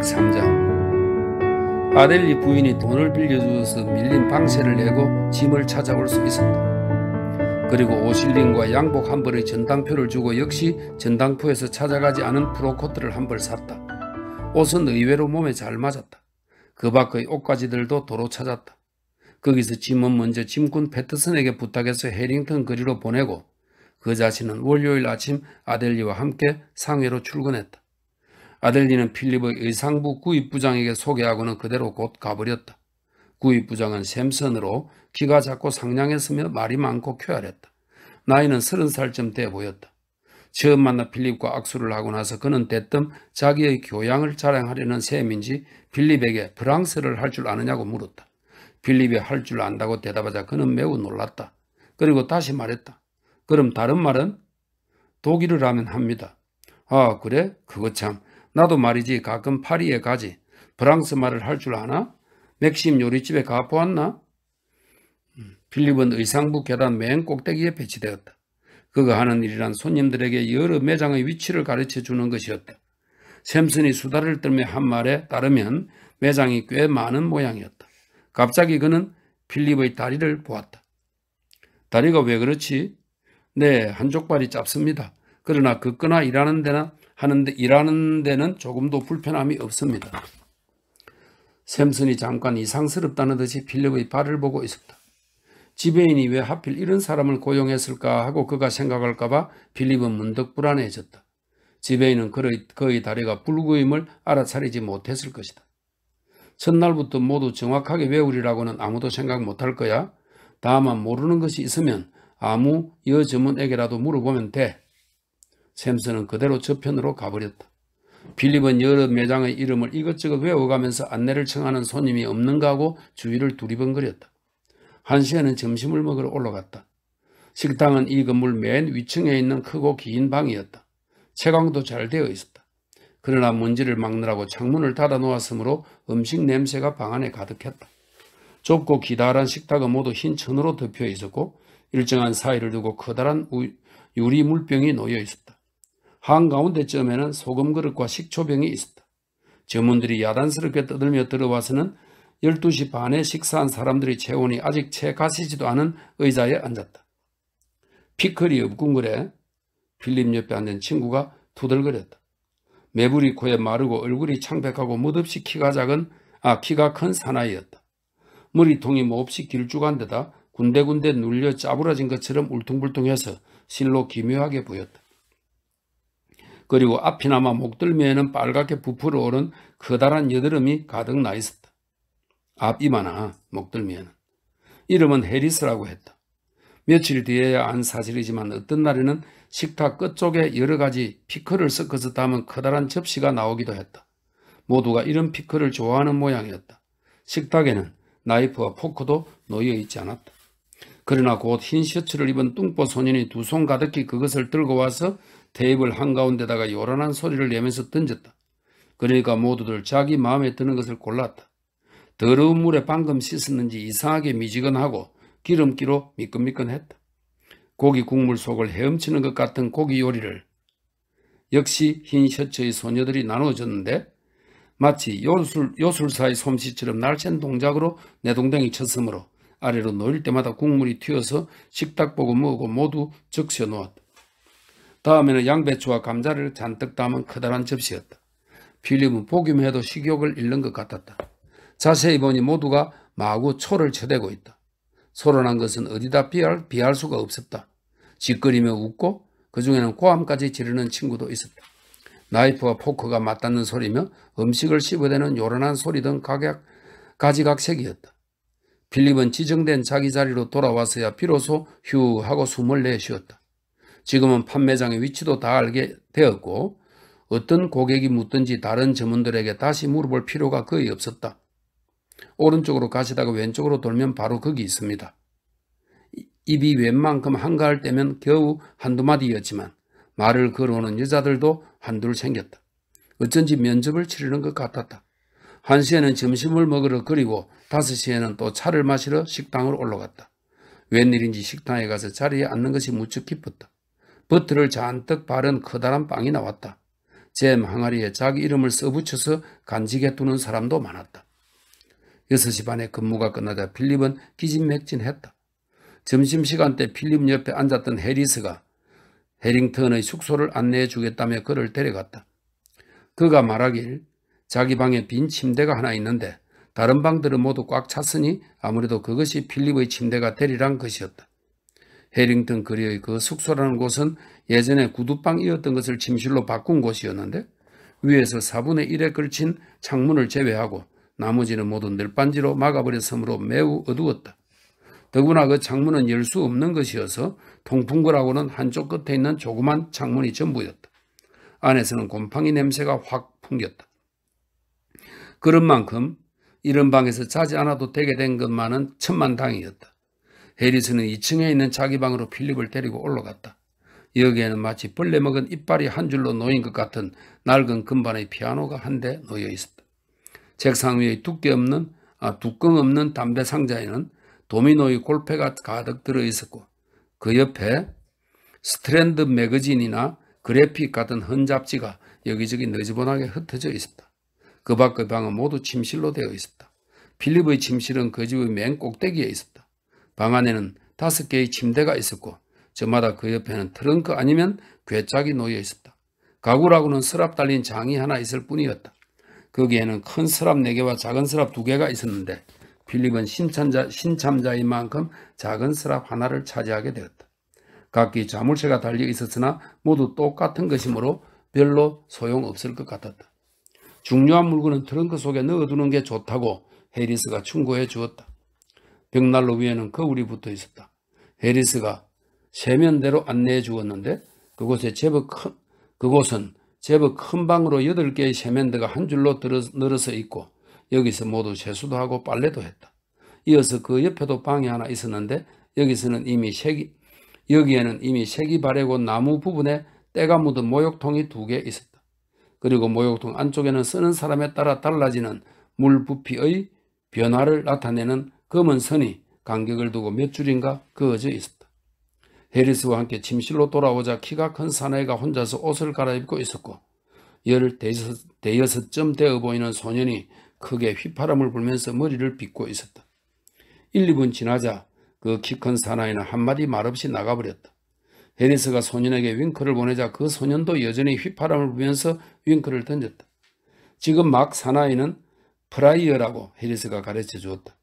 103장 아델리 부인이 돈을 빌려주어서 밀린 방세를 내고 짐을 찾아올 수 있었다. 그리고 오실린과 양복 한 벌의 전당표를 주고 역시 전당포에서 찾아가지 않은 프로코트를 한 벌 샀다. 옷은 의외로 몸에 잘 맞았다. 그 밖의 옷가지들도 도로 찾았다. 거기서 짐은 먼저 짐꾼 패터슨에게 부탁해서 해링턴 거리로 보내고 그 자신은 월요일 아침 아델리와 함께 상회로 출근했다. 아델리는 필립의 의상부 구입부장에게 소개하고는 그대로 곧 가버렸다. 구입부장은 샘선으로 키가 작고 상냥했으며 말이 많고 쾌활했다. 나이는 서른 살쯤 돼 보였다. 처음 만나 필립과 악수를 하고 나서 그는 대뜸 자기의 교양을 자랑하려는 셈인지 필립에게 프랑스를 할 줄 아느냐고 물었다. 필립이 할 줄 안다고 대답하자 그는 매우 놀랐다. 그리고 다시 말했다. 그럼 다른 말은? 독일을 하면 합니다. 아 그래? 그거 참 나도 말이지 가끔 파리에 가지. 프랑스 말을 할 줄 아나? 맥심 요리집에 가보았나? 음, 필립은 의상부 계단 맨 꼭대기에 배치되었다. 그가 하는 일이란 손님들에게 여러 매장의 위치를 가르쳐 주는 것이었다. 샘슨이 수다를 떨며 한 말에 따르면 매장이 꽤 많은 모양이었다. 갑자기 그는 필립의 다리를 보았다. 다리가 왜 그렇지? 네, 한쪽 발이 짧습니다. 그러나 그거나 일하는 데는 하는데 일하는 데는 조금도 불편함이 없습니다. 샘슨이 잠깐 이상스럽다는 듯이 필립의 발을 보고 있었다. 지배인이 왜 하필 이런 사람을 고용했을까 하고 그가 생각할까봐 필립은 문득 불안해졌다. 지배인은 그의, 그의 다리가 불구임을 알아차리지 못했을 것이다. 첫날부터 모두 정확하게 외우리라고는 아무도 생각 못할 거야. 다만 모르는 것이 있으면 아무 여주문에게라도 물어보면 돼. 샘슨은 그대로 저편으로 가버렸다. 빌립은 여러 매장의 이름을 이것저것 외워가면서 안내를 청하는 손님이 없는가 하고 주위를 두리번거렸다. 한 시에는 점심을 먹으러 올라갔다. 식당은 이 건물 맨 위층에 있는 크고 긴 방이었다. 채광도 잘 되어 있었다. 그러나 먼지를 막느라고 창문을 닫아 놓았으므로 음식 냄새가 방 안에 가득했다. 좁고 기다란 식탁은 모두 흰 천으로 덮여 있었고 일정한 사이를 두고 커다란 유리 물병이 놓여 있었다. 한가운데 점에는 소금 그릇과 식초병이 있었다. 점원들이 야단스럽게 떠들며 들어와서는 12시 반에 식사한 사람들의 체온이 아직 채 가시지도 않은 의자에 앉았다. 피클이 읍군그래 필립 옆에 앉은 친구가 투덜거렸다. 매부리 코에 마르고 얼굴이 창백하고 무덥이 키가 작은 아 키가 큰 사나이였다. 머리통이 몹시 길쭉한 데다 군데군데 눌려 짜부라진 것처럼 울퉁불퉁해서 실로 기묘하게 보였다. 그리고 앞이나마 목덜미에는 빨갛게 부풀어 오른 커다란 여드름이 가득 나 있었다. 앞 이마나 목덜미에는. 이름은 해리스라고 했다. 며칠 뒤에야 안 사실이지만 어떤 날에는 식탁 끝쪽에 여러 가지 피클을 섞어서 담은 커다란 접시가 나오기도 했다. 모두가 이런 피클을 좋아하는 모양이었다. 식탁에는 나이프와 포크도 놓여 있지 않았다. 그러나 곧 흰 셔츠를 입은 뚱보 소년이 두 손 가득히 그것을 들고 와서 테이블 한가운데다가 요란한 소리를 내면서 던졌다. 그러니까 모두들 자기 마음에 드는 것을 골랐다. 더러운 물에 방금 씻었는지 이상하게 미지근하고 기름기로 미끈미끈했다. 고기 국물 속을 헤엄치는 것 같은 고기 요리를 역시 흰 셔츠의 소녀들이 나누어졌는데 마치 요술, 요술사의 솜씨처럼 날쌘 동작으로 내동댕이 쳤으므로 아래로 놓일 때마다 국물이 튀어서 식탁 보고 먹고 모두 적셔 놓았다. 다음에는 양배추와 감자를 잔뜩 담은 커다란 접시였다. 필립은 보기만 해도 식욕을 잃는 것 같았다. 자세히 보니 모두가 마구 초를 쳐대고 있다. 소란한 것은 어디다 비할, 비할 수가 없었다. 짓거리며 웃고 그중에는 고함까지 지르는 친구도 있었다. 나이프와 포크가 맞닿는 소리며 음식을 씹어대는 요란한 소리 등 각약, 가지각색이었다. 필립은 지정된 자기 자리로 돌아왔어야 비로소 휴 하고 숨을 내쉬었다. 지금은 판매장의 위치도 다 알게 되었고 어떤 고객이 묻든지 다른 점원들에게 다시 물어볼 필요가 거의 없었다. 오른쪽으로 가시다가 왼쪽으로 돌면 바로 거기 있습니다. 입이 웬만큼 한가할 때면 겨우 한두 마디였지만 말을 걸어오는 여자들도 한둘 생겼다. 어쩐지 면접을 치르는 것 같았다. 1시에는 점심을 먹으러 그리고 5시에는 또 차를 마시러 식당을 올라갔다. 웬일인지 식당에 가서 자리에 앉는 것이 무척 기뻤다. 버터를 잔뜩 바른 커다란 빵이 나왔다. 잼 항아리에 자기 이름을 써붙여서 간직해 두는 사람도 많았다. 6시 반에 근무가 끝나자 필립은 기진맥진했다. 점심시간 때 필립 옆에 앉았던 해리스가 해링턴의 숙소를 안내해 주겠다며 그를 데려갔다. 그가 말하길 자기 방에 빈 침대가 하나 있는데 다른 방들은 모두 꽉 찼으니 아무래도 그것이 필립의 침대가 되리란 것이었다. 해링턴 거리의 그 숙소라는 곳은 예전에 구두방이었던 것을 침실로 바꾼 곳이었는데 위에서 4분의 1에 걸친 창문을 제외하고 나머지는 모두 늘빤지로 막아버렸으므로 매우 어두웠다. 더구나 그 창문은 열 수 없는 것이어서 통풍구라고는 한쪽 끝에 있는 조그만 창문이 전부였다. 안에서는 곰팡이 냄새가 확 풍겼다. 그런 만큼 이런 방에서 자지 않아도 되게 된 것만은 천만당이었다. 해리스는 2층에 있는 자기 방으로 필립을 데리고 올라갔다. 여기에는 마치 벌레 먹은 이빨이 한 줄로 놓인 것 같은 낡은 금반의 피아노가 한 대 놓여 있었다. 책상 위에 두께 없는 아, 뚜껑 없는 담배 상자에는 도미노의 골패가 가득 들어 있었고 그 옆에 스트랜드 매거진이나 그래픽 같은 헌 잡지가 여기저기 너지번하게 흩어져 있었다. 그 밖의 방은 모두 침실로 되어 있었다. 필립의 침실은 그 집의 맨 꼭대기에 있었다. 방 안에는 다섯 개의 침대가 있었고 저마다 그 옆에는 트렁크 아니면 괴짝이 놓여 있었다. 가구라고는 서랍 달린 장이 하나 있을 뿐이었다. 거기에는 큰 서랍 4개와 작은 서랍 2개가 있었는데 필립은 신참자, 신참자인 만큼 작은 서랍 하나를 차지하게 되었다. 각기 자물쇠가 달려 있었으나 모두 똑같은 것이므로 별로 소용없을 것 같았다. 중요한 물건은 트렁크 속에 넣어두는 게 좋다고 해리스가 충고해 주었다. 벽난로 위에는 거울이 붙어 있었다. 해리스가 세면대로 안내해 주었는데 그곳에 제법 큰, 그곳은 제법 큰 방으로 여덟 개의 세면대가 한 줄로 늘어서 있고 여기서 모두 세수도 하고 빨래도 했다. 이어서 그 옆에도 방이 하나 있었는데 여기서는 이미 색이 여기에는 이미 색이 바래고 나무 부분에 때가 묻은 모욕통이 두 개 있었다. 그리고 모욕통 안쪽에는 쓰는 사람에 따라 달라지는 물 부피의 변화를 나타내는 검은 선이 간격을 두고 몇 줄인가 그어져 있었다. 해리스와 함께 침실로 돌아오자 키가 큰 사나이가 혼자서 옷을 갈아입고 있었고 열 대여섯, 대여섯쯤 되어 보이는 소년이 크게 휘파람을 불면서 머리를 빗고 있었다. 1, 2분 지나자 그 키 큰 사나이는 한마디 말없이 나가버렸다. 해리스가 소년에게 윙크를 보내자 그 소년도 여전히 휘파람을 불면서 윙크를 던졌다. 지금 막 사나이는 프라이어라고 해리스가 가르쳐 주었다.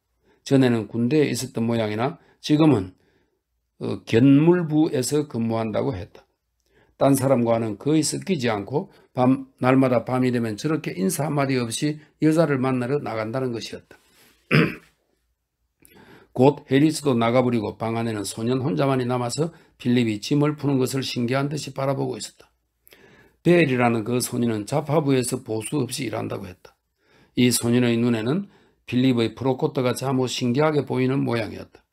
전에는 군대에 있었던 모양이나 지금은 어, 견물부에서 근무한다고 했다. 딴 사람과는 거의 섞이지 않고 밤, 날마다 밤이 되면 저렇게 인사 한마디 없이 여자를 만나러 나간다는 것이었다. 곧 해리스도 나가버리고 방 안에는 소년 혼자만이 남아서 필립이 짐을 푸는 것을 신기한 듯이 바라보고 있었다. 베엘이라는그 소년은 자파부에서 보수 없이 일한다고 했다. 이 소년의 눈에는 빌립의 프로코트가 참으 신기하게 보이는 모양이었다.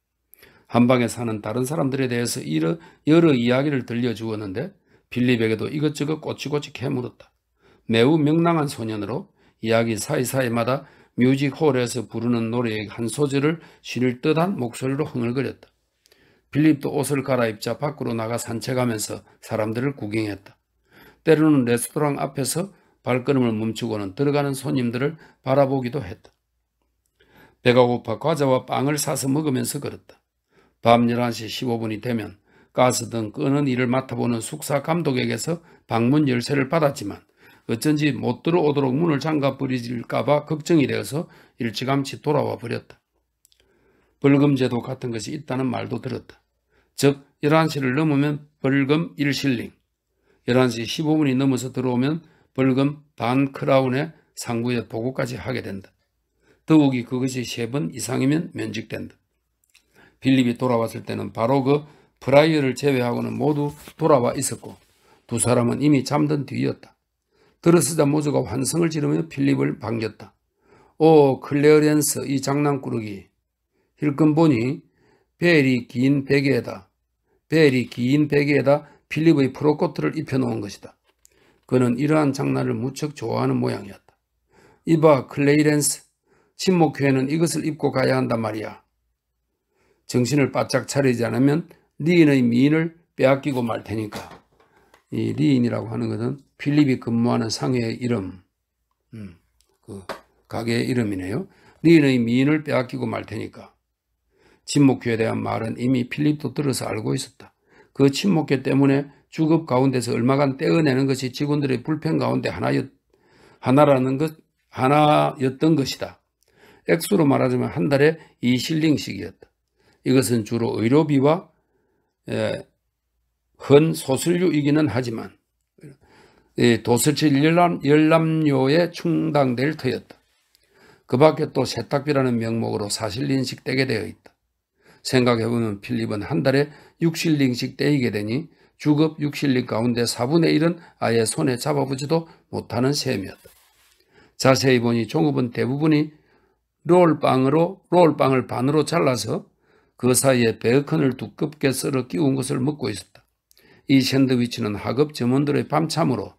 한방에 사는 다른 사람들에 대해서 여러, 여러 이야기를 들려주었는데 빌립에게도 이것저것 꼬치꼬치 캐물었다. 매우 명랑한 소년으로 이야기 사이사이마다 뮤직홀에서 부르는 노래의 한 소절을 실을 듯한 목소리로 흥얼거렸다. 빌립도 옷을 갈아입자 밖으로 나가 산책하면서 사람들을 구경했다. 때로는 레스토랑 앞에서 발걸음을 멈추고는 들어가는 손님들을 바라보기도 했다. 배가 고파 과자와 빵을 사서 먹으면서 걸었다. 밤 11시 15분이 되면 가스등 끄는 일을 맡아보는 숙사 감독에게서 방문 열쇠를 받았지만 어쩐지 못 들어오도록 문을 잠가 버리질까봐 걱정이 되어서 일찌감치 돌아와 버렸다. 벌금제도 같은 것이 있다는 말도 들었다. 즉 11시를 넘으면 벌금 1실링, 11시 15분이 넘어서 들어오면 벌금 반크라운의 상부에 보고까지 하게 된다. 더욱이 그것이 세번 이상이면 면직된다. 빌립이 돌아왔을 때는 바로 그 브라이어를 제외하고는 모두 돌아와 있었고 두 사람은 이미 잠든 뒤였다. 들었으자모두가 환성을 지르며 필립을 반겼다. 오클레어랜스이 장난꾸러기 힐끔 보니 벨이 긴 베개에다 벨이 긴 베개에다 필립의 프로코트를 입혀놓은 것이다. 그는 이러한 장난을 무척 좋아하는 모양이었다. 이봐 클레이랜스 침묵회는 이것을 입고 가야 한단 말이야. 정신을 바짝 차리지 않으면 리인의 미인을 빼앗기고 말 테니까. 이 리인이라고 하는 것은 필립이 근무하는 상회의 이름, 음, 그 가게의 이름이네요. 리인의 미인을 빼앗기고 말 테니까. 침묵회에 대한 말은 이미 필립도 들어서 알고 있었다. 그침묵회 때문에 주급 가운데서 얼마간 떼어내는 것이 직원들의 불편 가운데 하나였, 하나라는 것, 하나였던 것이다. 액수로 말하자면 한 달에 2실링씩이었다 이것은 주로 의료비와 예, 헌 소술료이기는 하지만 예, 도서칠 열람, 열람료에 충당될 터였다. 그 밖에 또 세탁비라는 명목으로 4실링씩 떼게 되어 있다. 생각해보면 필립은 한 달에 6실링씩 떼이게 되니 주급 6실링 가운데 4분의 1은 아예 손에 잡아보지도 못하는 셈이었다. 자세히 보니 종업은 대부분이 롤빵으로 롤빵을 반으로 잘라서 그 사이에 베이컨을 두껍게 썰어 끼운 것을 먹고 있었다. 이 샌드위치는 하급 점원들의 밤참으로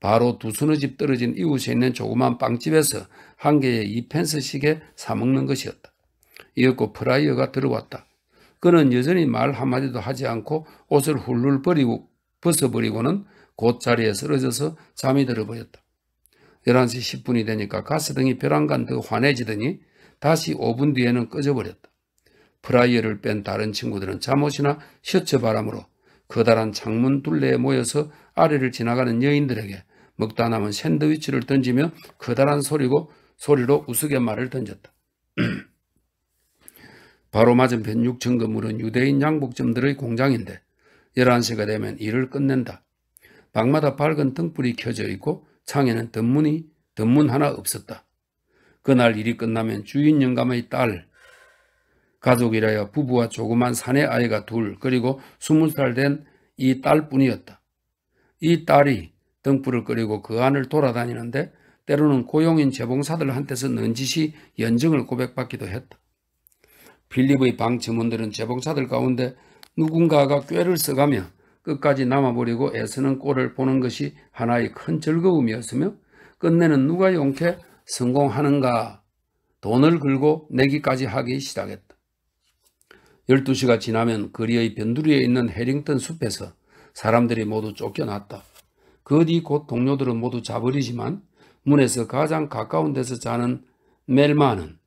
바로 두수의집 떨어진 이웃에 있는 조그만 빵집에서 한개의이펜스식에 사먹는 것이었다. 이윽고 프라이어가 들어왔다. 그는 여전히 말 한마디도 하지 않고 옷을 훌훌 버리고 벗어버리고는 곧 자리에 쓰러져서 잠이 들어버렸다. 11시 10분이 되니까 가스등이 벼랑간 더 환해지더니 다시 5분 뒤에는 꺼져버렸다. 프라이어를 뺀 다른 친구들은 잠옷이나 셔츠 바람으로 커다란 창문 둘레에 모여서 아래를 지나가는 여인들에게 먹다 남은 샌드위치를 던지며 커다란 소리고 소리로 우스갯말을 던졌다. 바로 맞은편 6층 건물은 유대인 양복점들의 공장인데 11시가 되면 일을 끝낸다. 방마다 밝은 등불이 켜져 있고 창에는 덧문이 덧문 하나 없었다. 그날 일이 끝나면 주인 영감의 딸, 가족이라여 부부와 조그만 사내 아이가 둘 그리고 스무 살된 이 딸뿐이었다. 이 딸이 등불을 끄리고 그 안을 돌아다니는데 때로는 고용인 재봉사들한테서 넌지시 연정을 고백받기도 했다. 필립의 방 점원들은 재봉사들 가운데 누군가가 꾀를 써가며 끝까지 남아버리고 애쓰는 꼴을 보는 것이 하나의 큰 즐거움이었으며 끝내는 누가 용케 성공하는가 돈을 긁고 내기까지 하기 시작했다. 12시가 지나면 거리의 변두리에 있는 해링턴 숲에서 사람들이 모두 쫓겨났다. 그 뒤 곧 동료들은 모두 자버리지만 문에서 가장 가까운 데서 자는 멜마는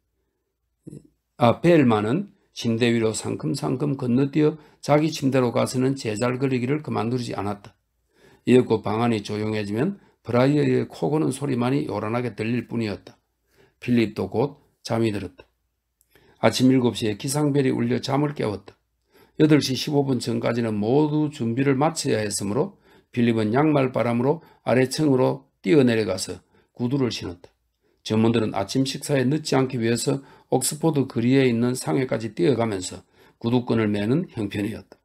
아 벨마는 침대 위로 상큼상큼 건너뛰어 자기 침대로 가서는 제잘거리기를 그만두지 않았다. 이윽고 방안이 조용해지면 브라이어의 코 고는 소리만이 요란하게 들릴 뿐이었다. 필립도 곧 잠이 들었다. 아침 7시에 기상벨이 울려 잠을 깨웠다. 8시 15분 전까지는 모두 준비를 마쳐야 했으므로 필립은 양말 바람으로 아래층으로 뛰어내려가서 구두를 신었다. 전문들은 아침 식사에 늦지 않기 위해서 옥스포드 그리에 있는 상해까지 뛰어가면서 구두끈을 매는 형편이었다.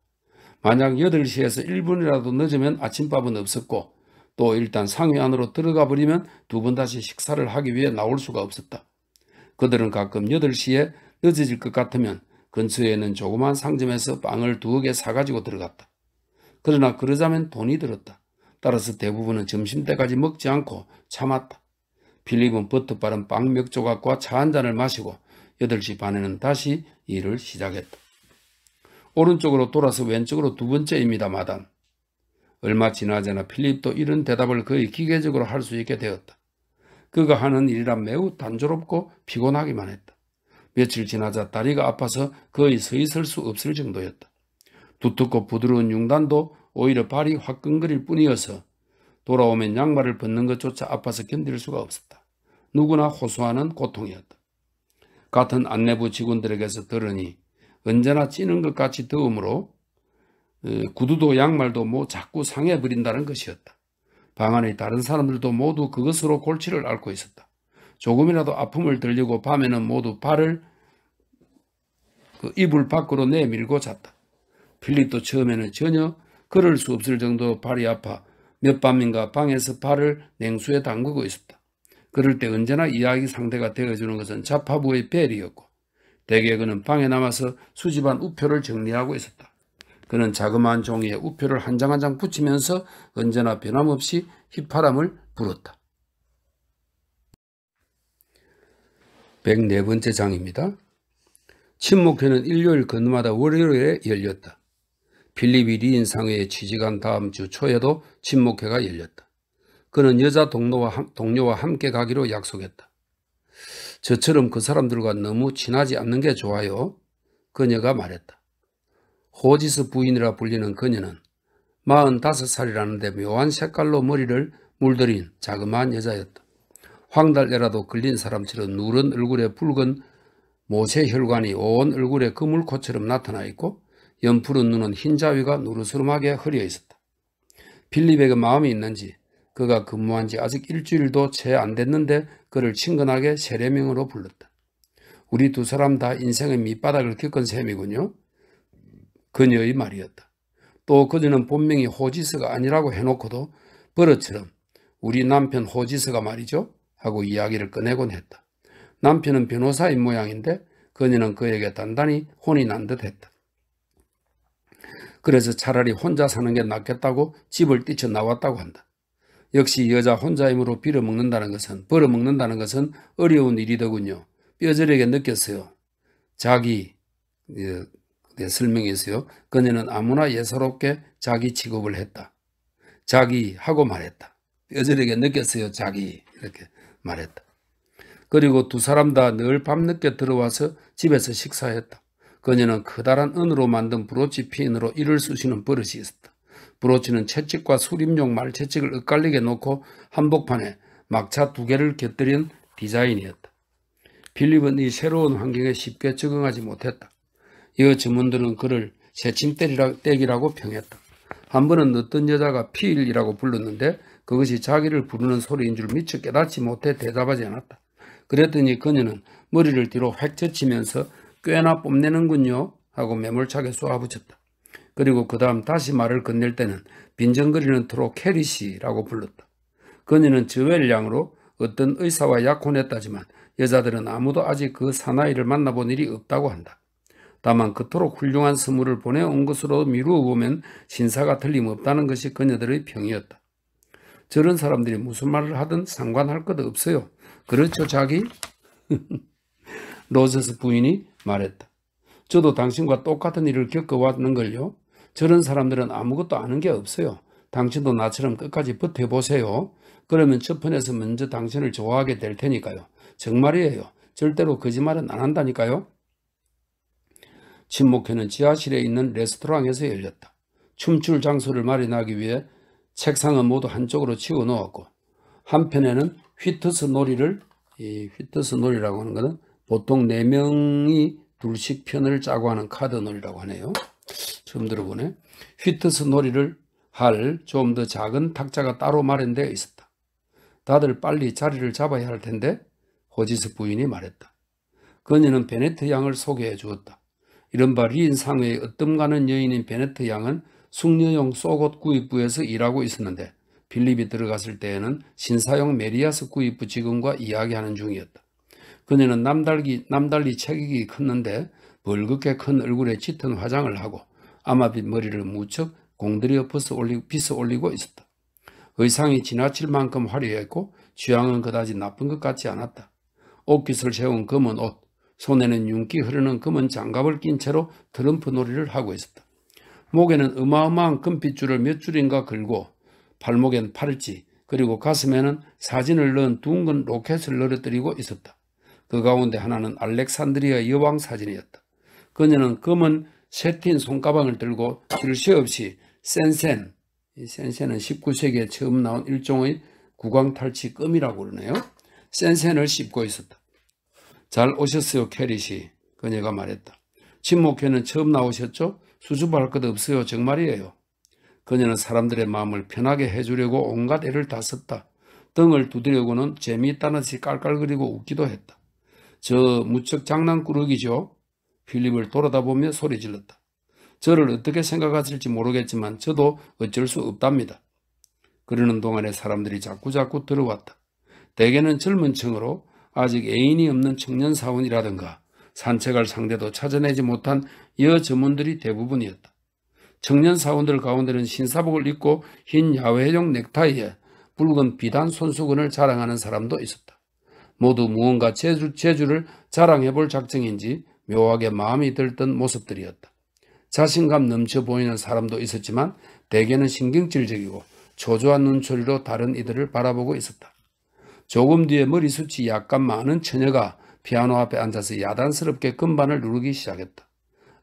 만약 8시에서 1분이라도 늦으면 아침밥은 없었고 또 일단 상위 안으로 들어가 버리면 두 번 다시 식사를 하기 위해 나올 수가 없었다. 그들은 가끔 8시에 늦어질 것 같으면 근처에 있는 조그만 상점에서 빵을 두어 개 사가지고 들어갔다. 그러나 그러자면 돈이 들었다. 따라서 대부분은 점심때까지 먹지 않고 참았다. 필립은 버터 빠른빵 몇 조각과 차 한 잔을 마시고 8시 반에는 다시 일을 시작했다. 오른쪽으로 돌아서 왼쪽으로 두 번째입니다, 마담. 얼마 지나지 않아 필립도 이런 대답을 거의 기계적으로 할 수 있게 되었다. 그가 하는 일이란 매우 단조롭고 피곤하기만 했다. 며칠 지나자 다리가 아파서 거의 서 있을 수 없을 정도였다. 두텁고 부드러운 융단도 오히려 발이 화끈거릴 뿐이어서 돌아오면 양말을 벗는 것조차 아파서 견딜 수가 없었다. 누구나 호소하는 고통이었다. 같은 안내부 직원들에게서 들으니 언제나 찌는 것 같이 더우으로 어, 구두도 양말도 뭐 자꾸 상해 버린다는 것이었다. 방 안의 다른 사람들도 모두 그것으로 골치를 앓고 있었다. 조금이라도 아픔을 들리고 밤에는 모두 발을 그 이불 밖으로 내밀고 잤다. 필립도 처음에는 전혀 걸을 수 없을 정도 발이 아파 몇 밤인가 방에서 발을 냉수에 담그고 있었다. 그럴 때 언제나 이야기 상대가 되어주는 것은 자파부의 벨이었고 대개 그는 방에 남아서 수집한 우표를 정리하고 있었다. 그는 자그마한 종이에 우표를 한 장 한장 한 장 붙이면서 언제나 변함없이 휘파람을 불었다. 104번째 장입니다. 침묵회는 일요일 근무마다 월요일에 열렸다. 필립이 리인 상회에 취직한 다음 주 초에도 침묵회가 열렸다. 그는 여자 동료와, 동료와 함께 가기로 약속했다. 저처럼 그 사람들과 너무 친하지 않는 게 좋아요. 그녀가 말했다. 호지스 부인이라 불리는 그녀는 45살이라는데 묘한 색깔로 머리를 물들인 자그마한 여자였다. 황달애라도 걸린 사람처럼 누른 얼굴에 붉은 모세혈관이 온 얼굴에 그물코처럼 나타나 있고 연푸른 눈은 흰 자위가 누르스름하게 흐려 있었다. 필립에게 마음이 있는지 그가 근무한 지 아직 일주일도 채 안 됐는데 그를 친근하게 세례명으로 불렀다. 우리 두 사람 다 인생의 밑바닥을 겪은 셈이군요. 그녀의 말이었다. 또 그녀는 본명이 호지스가 아니라고 해놓고도 버릇처럼 우리 남편 호지스가 말이죠 하고 이야기를 꺼내곤 했다. 남편은 변호사인 모양인데 그녀는 그에게 단단히 혼이 난 듯했다. 그래서 차라리 혼자 사는 게 낫겠다고 집을 뛰쳐 나왔다고 한다. 역시 여자 혼자임으로 빌어먹는다는 것은 벌어먹는다는 것은 어려운 일이더군요. 뼈저리게 느꼈어요. 자기 예, 네, 설명했어요. 그녀는 아무나 예사롭게 자기 취급을 했다. 자기 하고 말했다. 뼈저에게 느꼈어요. 자기 이렇게 말했다. 그리고 두 사람 다 늘 밤늦게 들어와서 집에서 식사했다. 그녀는 커다란 은으로 만든 브로치 핀으로 이를 쑤시는 버릇이 있었다. 브로치는 채찍과 수림용 말 채찍을 엇갈리게 놓고 한복판에 막차 두 개를 곁들인 디자인이었다. 필립은 이 새로운 환경에 쉽게 적응하지 못했다. 이주문들은 그를 새침때기라고 평했다. 한 번은 어떤 여자가 피일이라고 불렀는데 그것이 자기를 부르는 소리인 줄 미처 깨닫지 못해 대답하지 않았다. 그랬더니 그녀는 머리를 뒤로 확 젖히면서 꽤나 뽐내는군요 하고 매몰차게 쏘아붙였다. 그리고 그 다음 다시 말을 건넬 때는 빈정거리는 토로 캐리시라고 불렀다. 그녀는 저혈량으로 어떤 의사와 약혼했다지만 여자들은 아무도 아직 그 사나이를 만나본 일이 없다고 한다. 다만 그토록 훌륭한 선물을 보내온 것으로 미루어 보면 신사가 틀림없다는 것이 그녀들의 평이었다. 저런 사람들이 무슨 말을 하든 상관할 것 없어요. 그렇죠 자기? 로제스 부인이 말했다. 저도 당신과 똑같은 일을 겪어왔는걸요. 저런 사람들은 아무것도 아는 게 없어요. 당신도 나처럼 끝까지 버텨보세요. 그러면 첫편에서 먼저 당신을 좋아하게 될 테니까요. 정말이에요. 절대로 거짓말은 안 한다니까요. 침묵회는 지하실에 있는 레스토랑에서 열렸다. 춤출 장소를 마련하기 위해 책상은 모두 한쪽으로 치워 놓았고 한편에는 휘트스 놀이를 이 휘트스 놀이라고 하는 것은 보통 4명이 둘씩 편을 짜고 하는 카드 놀이라고 하네요. 처음 들어보네. 휘트스 놀이를 할 좀 더 작은 탁자가 따로 마련되어 있었다. 다들 빨리 자리를 잡아야 할 텐데 호지스 부인이 말했다. 그녀는 베네트 양을 소개해 주었다. 이른바 리인상의 어뜸가는 여인인 베네트 양은 숙녀용 속옷 구입부에서 일하고 있었는데 빌립이 들어갔을 때에는 신사용 메리아스 구입부 직원과 이야기하는 중이었다. 그녀는 남달기, 남달리 체격이 컸는데 벌겋게 큰 얼굴에 짙은 화장을 하고 아마빗 머리를 무척 공들여 빗어 올리고, 빗어 올리고 있었다. 의상이 지나칠 만큼 화려했고 취향은 그다지 나쁜 것 같지 않았다. 옷깃을 채운 검은 옷, 손에는 윤기 흐르는 검은 장갑을 낀 채로 트럼프 놀이를 하고 있었다. 목에는 어마어마한 금빛줄을 몇 줄인가 걸고 발목엔 팔찌 그리고 가슴에는 사진을 넣은 둥근 로켓을 늘어뜨리고 있었다. 그 가운데 하나는 알렉산드리아 여왕 사진이었다. 그녀는 검은 쇠틴 손가방을 들고 쉴새 없이 센센, 이 센센은 19세기에 처음 나온 일종의 구강탈취 껌이라고 그러네요. 센센을 씹고 있었다. 잘 오셨어요, 캐리시. 그녀가 말했다. 침묵회는 처음 나오셨죠? 수줍어할 것 없어요. 정말이에요. 그녀는 사람들의 마음을 편하게 해주려고 온갖 애를 다 썼다. 등을 두드려고는 재미있다는 듯이 깔깔거리고 웃기도 했다. 저 무척 장난꾸러기죠? 필립을 돌아다보며 소리질렀다. 저를 어떻게 생각하실지 모르겠지만 저도 어쩔 수 없답니다. 그러는 동안에 사람들이 자꾸자꾸 들어왔다. 대개는 젊은 층으로 아직 애인이 없는 청년 사원이라든가 산책할 상대도 찾아내지 못한 여점원들이 대부분이었다. 청년 사원들 가운데는 신사복을 입고 흰 야외용 넥타이에 붉은 비단 손수건을 자랑하는 사람도 있었다. 모두 무언가 재주, 재주를 자랑해볼 작정인지 묘하게 마음이 들던 모습들이었다. 자신감 넘쳐 보이는 사람도 있었지만 대개는 신경질적이고 초조한 눈초리로 다른 이들을 바라보고 있었다. 조금 뒤에 머리숱이 약간 많은 처녀가 피아노 앞에 앉아서 야단스럽게 금반을 누르기 시작했다.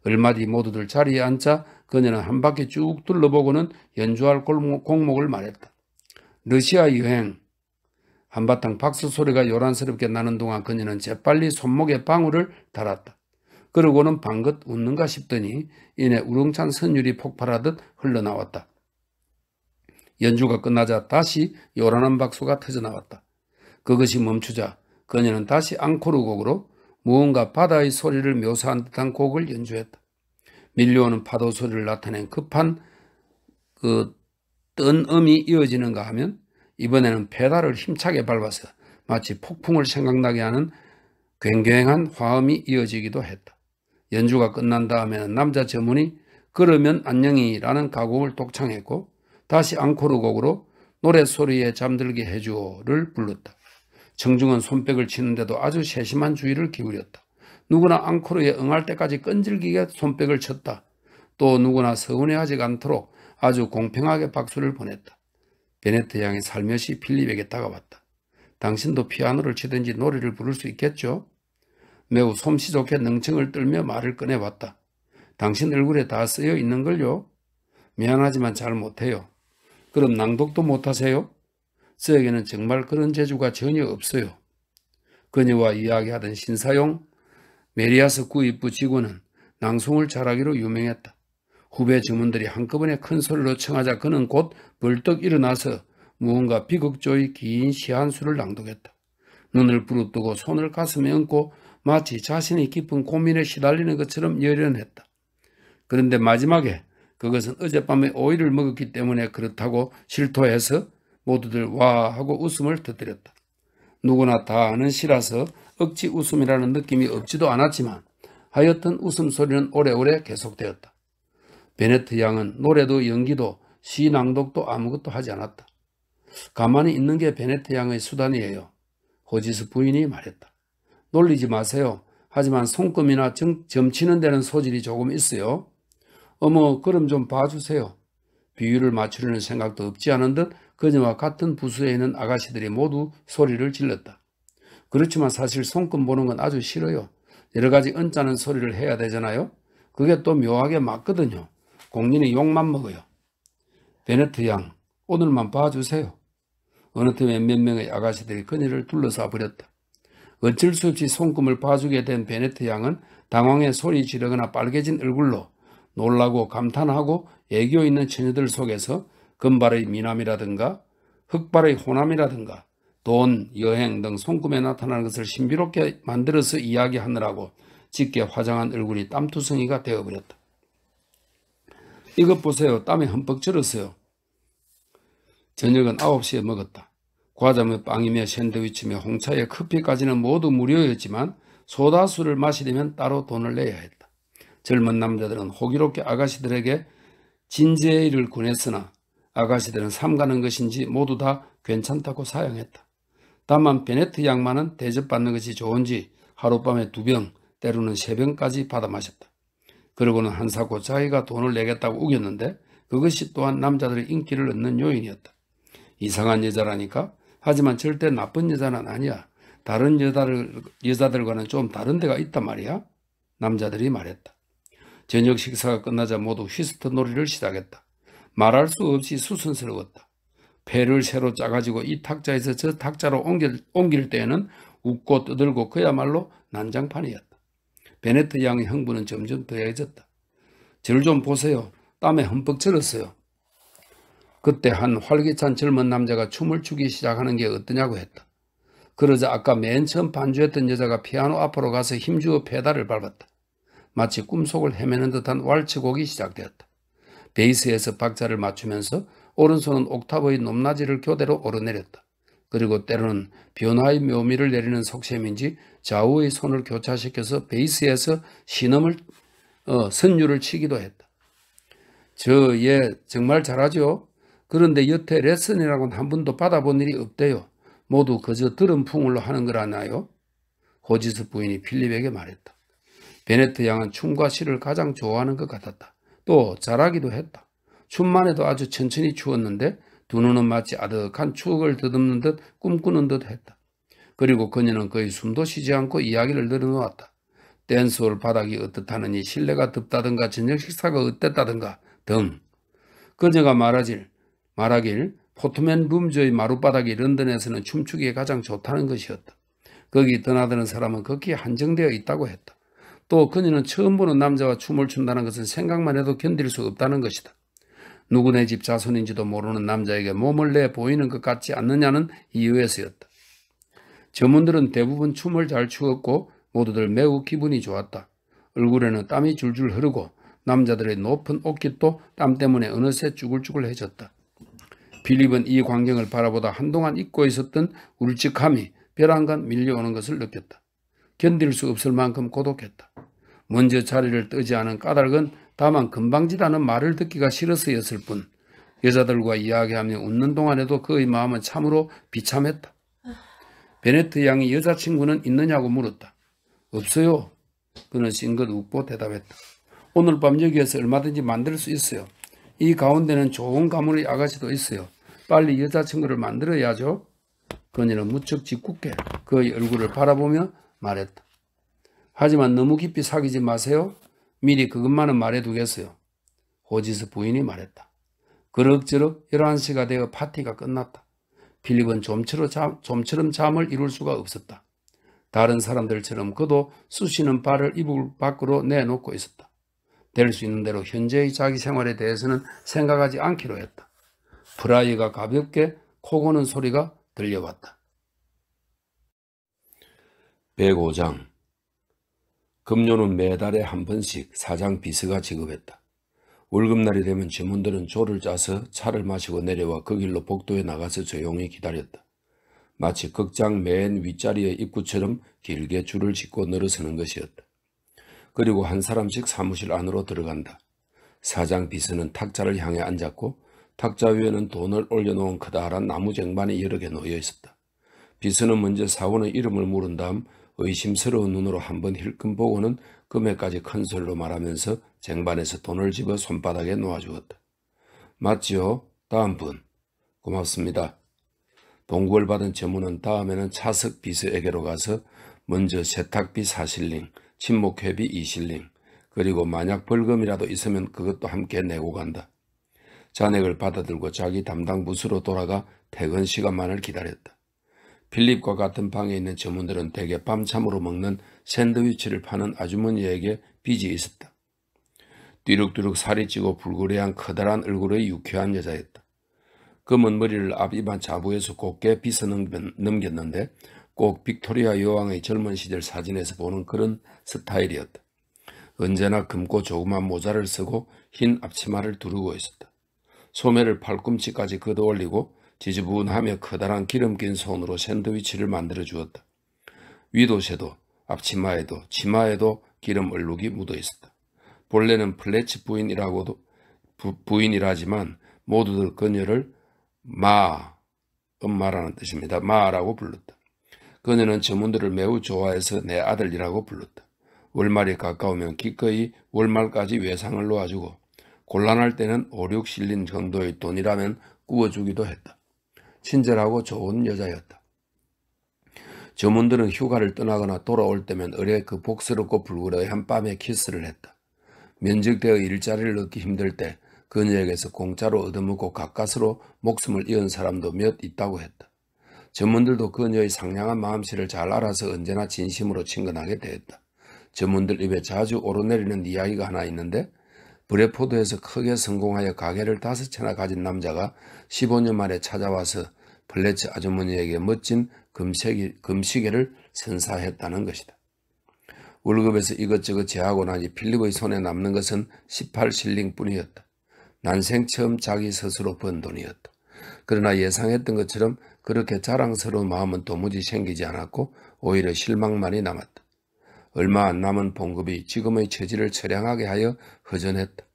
얼마 뒤 모두들 자리에 앉자 그녀는 한 바퀴 쭉 둘러보고는 연주할 곡목을 말했다. 러시아 여행. 한바탕 박수 소리가 요란스럽게 나는 동안 그녀는 재빨리 손목에 방울을 달았다. 그러고는 방긋 웃는가 싶더니 이내 우렁찬 선율이 폭발하듯 흘러나왔다. 연주가 끝나자 다시 요란한 박수가 터져나왔다. 그것이 멈추자 그녀는 다시 앙코르 곡으로 무언가 바다의 소리를 묘사한 듯한 곡을 연주했다. 밀려오는 파도 소리를 나타낸 급한 그 뜬 음이 이어지는가 하면 이번에는 페달을 힘차게 밟아서 마치 폭풍을 생각나게 하는 굉굉한 화음이 이어지기도 했다. 연주가 끝난 다음에는 남자 저문이 그러면 안녕이라는 가곡을 독창했고 다시 앙코르 곡으로 노랫소리에 잠들게 해주오를 불렀다. 정중은 손뼉을 치는데도 아주 세심한 주의를 기울였다. 누구나 앙코르에 응할 때까지 끈질기게 손뼉을 쳤다. 또 누구나 서운해하지 않도록 아주 공평하게 박수를 보냈다. 베네트 양이 살며시 필립에게 다가왔다. 당신도 피아노를 치든지 노래를 부를 수 있겠죠? 매우 솜씨 좋게 능청을 떨며 말을 꺼내왔다. 당신 얼굴에 다 쓰여 있는걸요? 미안하지만 잘 못해요. 그럼 낭독도 못하세요? 저에게는 정말 그런 재주가 전혀 없어요. 그녀와 이야기하던 신사용 메리아스 구입부 직원은 낭송을 잘하기로 유명했다. 후배 직문들이 한꺼번에 큰 소리로 청하자 그는 곧 벌떡 일어나서 무언가 비극조의 긴 시한수를 낭독했다. 눈을 부릅뜨고 손을 가슴에 얹고 마치 자신의 깊은 고민에 시달리는 것처럼 열연했다. 그런데 마지막에 그것은 어젯밤에 오이를 먹었기 때문에 그렇다고 실토해서 모두들 와 하고 웃음을 터뜨렸다. 누구나 다 아는 시라서 억지 웃음이라는 느낌이 없지도 않았지만 하여튼 웃음소리는 오래오래 계속되었다. 베네트 양은 노래도 연기도 시 낭독도 아무것도 하지 않았다. 가만히 있는 게 베네트 양의 수단이에요. 호지스 부인이 말했다. 놀리지 마세요. 하지만 손금이나 점, 점치는 데는 소질이 조금 있어요. 어머 그럼 좀 봐주세요. 비유를 맞추려는 생각도 없지 않은 듯 그녀와 같은 부수에 있는 아가씨들이 모두 소리를 질렀다. 그렇지만 사실 손금 보는 건 아주 싫어요. 여러 가지 언짢은 소리를 해야 되잖아요. 그게 또 묘하게 맞거든요. 공인이 욕만 먹어요. 베네트 양, 오늘만 봐주세요. 어느 틈에 몇 명의 아가씨들이 그녀를 둘러싸 버렸다. 어쩔 수 없이 손금을 봐주게 된 베네트 양은 당황해 소리 지르거나 빨개진 얼굴로 놀라고 감탄하고 애교 있는 처녀들 속에서 금발의 미남이라든가 흑발의 호남이라든가 돈, 여행 등 손금에 나타나는 것을 신비롭게 만들어서 이야기하느라고 짙게 화장한 얼굴이 땀투성이가 되어버렸다. 이것 보세요. 땀이 흠뻑 절었어요 저녁은 9시에 먹었다. 과자며 빵이며 샌드위치며 홍차에 커피까지는 모두 무료였지만 소다수를 마시려면 따로 돈을 내야 했다. 젊은 남자들은 호기롭게 아가씨들에게 진제을 권했으나 아가씨들은 삼가는 것인지 모두 다 괜찮다고 사양했다. 다만 베네트 양만은 대접받는 것이 좋은지 하룻밤에 두 병, 때로는 세 병까지 받아 마셨다. 그러고는 한사고 자기가 돈을 내겠다고 우겼는데 그것이 또한 남자들의 인기를 얻는 요인이었다. 이상한 여자라니까? 하지만 절대 나쁜 여자는 아니야. 다른 여자를, 여자들과는 좀 다른 데가 있단 말이야? 남자들이 말했다. 저녁 식사가 끝나자 모두 휘스트 놀이를 시작했다. 말할 수 없이 수순스러웠다. 배를 새로 짜가지고 이 탁자에서 저 탁자로 옮길, 옮길 때에는 웃고 떠들고 그야말로 난장판이었다. 베네트 양의 흥분은 점점 더해졌다. 저를 좀 보세요. 땀에 흠뻑 절었어요. 그때 한 활기찬 젊은 남자가 춤을 추기 시작하는 게 어떠냐고 했다. 그러자 아까 맨 처음 반주했던 여자가 피아노 앞으로 가서 힘주어 페달을 밟았다. 마치 꿈속을 헤매는 듯한 왈츠곡이 시작되었다. 베이스에서 박자를 맞추면서 오른손은 옥타브의 높낮이를 교대로 오르내렸다. 그리고 때로는 변화의 묘미를 내리는 속셈인지 좌우의 손을 교차시켜서 베이스에서 신음을 어, 선율을 치기도 했다. 저, 예, 정말 잘하죠? 그런데 여태 레슨이라고는 한 번도 받아본 일이 없대요. 모두 그저 들은 풍울로 하는 거라나요? 호지스 부인이 필립에게 말했다. 베네트 양은 춤과 시를 가장 좋아하는 것 같았다. 또 자라기도 했다. 춤만 해도 아주 천천히 추웠는데 두 눈은 마치 아득한 추억을 더듬는 듯 꿈꾸는 듯 했다. 그리고 그녀는 거의 숨도 쉬지 않고 이야기를 늘어놓았다. 댄스홀 바닥이 어떻다느니 실내가 덥다든가 저녁 식사가 어땠다든가 등. 그녀가 말하길 말하길 포트맨 룸즈의 마룻바닥이 런던에서는 춤추기에 가장 좋다는 것이었다. 거기 떠나드는 사람은 극히 한정되어 있다고 했다. 또 그녀는 처음 보는 남자와 춤을 춘다는 것은 생각만 해도 견딜 수 없다는 것이다. 누구네 집 자손인지도 모르는 남자에게 몸을 내 보이는 것 같지 않느냐는 이유에서였다. 점원들은 대부분 춤을 잘 추었고 모두들 매우 기분이 좋았다. 얼굴에는 땀이 줄줄 흐르고 남자들의 높은 옷깃도 땀 때문에 어느새 쭈글쭈글해졌다. 빌립은 이 광경을 바라보다 한동안 잊고 있었던 울직함이 벼랑간 밀려오는 것을 느꼈다. 견딜 수 없을 만큼 고독했다. 먼저 자리를 뜨지 않은 까닭은 다만 금방지라는 말을 듣기가 싫어서였을 뿐 여자들과 이야기하며 웃는 동안에도 그의 마음은 참으로 비참했다. 베네트 양이 여자친구는 있느냐고 물었다. 없어요. 그는 싱긋 웃고 대답했다. 오늘 밤 여기에서 얼마든지 만들 수 있어요. 이 가운데는 좋은 가물의 아가씨도 있어요. 빨리 여자친구를 만들어야죠. 그녀는 무척 짓궂게 그의 얼굴을 바라보며 말했다. 하지만 너무 깊이 사귀지 마세요. 미리 그것만은 말해두겠어요. 호지스 부인이 말했다. 그럭저럭 11시가 되어 파티가 끝났다. 필립은 좀처럼, 잠, 좀처럼 잠을 이룰 수가 없었다. 다른 사람들처럼 그도 쑤시는 발을 이불 밖으로 내놓고 있었다. 될 수 있는 대로 현재의 자기 생활에 대해서는 생각하지 않기로 했다. 프라이가 가볍게 코 고는 소리가 들려왔다. 105장 금요는 매달에 한 번씩 사장 비서가 지급했다. 월급날이 되면 주문들은 조를 짜서 차를 마시고 내려와 그 길로 복도에 나가서 조용히 기다렸다. 마치 극장 맨 윗자리의 입구처럼 길게 줄을 짓고 늘어서는 것이었다. 그리고 한 사람씩 사무실 안으로 들어간다. 사장 비서는 탁자를 향해 앉았고 탁자 위에는 돈을 올려놓은 커다란 나무 쟁반이 여러 개 놓여 있었다. 비서는 먼저 사원의 이름을 물은 다음 의심스러운 눈으로 한 번 힐끔 보고는 금액까지 큰 소리로 말하면서 쟁반에서 돈을 집어 손바닥에 놓아주었다. 맞지요? 다음 분. 고맙습니다. 동구를 받은 저문은 다음에는 차석 비서에게로 가서 먼저 세탁비 사실링 침묵회비 이실링 그리고 만약 벌금이라도 있으면 그것도 함께 내고 간다. 잔액을 받아들고 자기 담당 부스로 돌아가 퇴근 시간만을 기다렸다. 필립과 같은 방에 있는 점원들은 대개 밤참으로 먹는 샌드위치를 파는 아주머니에게 빚이 있었다. 뒤룩뒤룩 살이 찌고 불그레한 커다란 얼굴의 유쾌한 여자였다. 검은 그 머리를 앞이안자부해서 곱게 빗어 넘겼는데 꼭 빅토리아 여왕의 젊은 시절 사진에서 보는 그런 스타일이었다. 언제나 금고 조그만 모자를 쓰고 흰 앞치마를 두르고 있었다. 소매를 팔꿈치까지 걷어올리고 지지부은하며 커다란 기름 낀 손으로 샌드위치를 만들어 주었다. 위도새도 앞치마에도 치마에도 기름 얼룩이 묻어 있었다. 본래는 플래치 부인이라고도 부, 부인이라지만 모두들 그녀를 마 엄마라는 뜻입니다. 마라고 불렀다. 그녀는 저문들을 매우 좋아해서 내 아들이라고 불렀다. 월말이 가까우면 기꺼이 월말까지 외상을 놓아주고 곤란할 때는 5, 6실린 정도의 돈이라면 구워주기도 했다. 친절하고 좋은 여자였다. 점원들은 휴가를 떠나거나 돌아올 때면 의뢰 그 복스럽고 불그러한 밤에 키스를 했다. 면직되어 일자리를 얻기 힘들 때 그녀에게서 공짜로 얻어먹고 가까스로 목숨을 이은 사람도 몇 있다고 했다. 전문들도 그녀의 상냥한 마음씨를 잘 알아서 언제나 진심으로 친근하게 대했다. 전문들 입에 자주 오르내리는 이야기가 하나 있는데 브레포드에서 크게 성공하여 가게를 다섯 채나 가진 남자가 15년 만에 찾아와서 플레츠 아주머니에게 멋진 금세기, 금시계를 선사했다는 것이다. 월급에서 이것저것 제하고 나니 필립의 손에 남는 것은 18실링뿐이었다. 난생 처음 자기 스스로 번 돈이었다. 그러나 예상했던 것처럼 그렇게 자랑스러운 마음은 도무지 생기지 않았고 오히려 실망만이 남았다. 얼마 안 남은 봉급이 지금의 체질을 처량하게 하여 허전했다.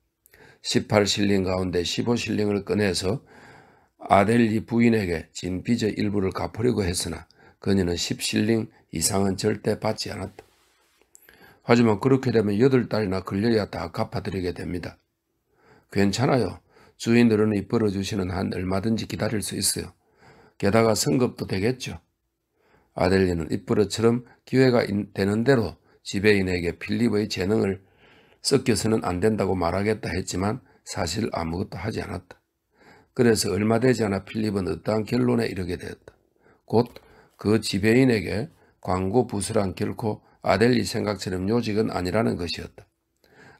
18실링 가운데 15실링을 꺼내서 아델리 부인에게 진 빚의 일부를 갚으려고 했으나 그녀는 10실링 이상은 절대 받지 않았다. 하지만 그렇게 되면 8달이나 걸려야 다 갚아드리게 됩니다. 괜찮아요. 주인들은 입 벌어주시는 한 얼마든지 기다릴 수 있어요. 게다가 성급도 되겠죠. 아델리는 입버릇처럼 기회가 되는 대로 지배인에게 필립의 재능을 섞여서는 안 된다고 말하겠다 했지만 사실 아무것도 하지 않았다. 그래서 얼마 되지 않아 필립은 어떠한 결론에 이르게 되었다. 곧 그 지배인에게 광고 부스란 결코 아델리 생각처럼 요직은 아니라는 것이었다.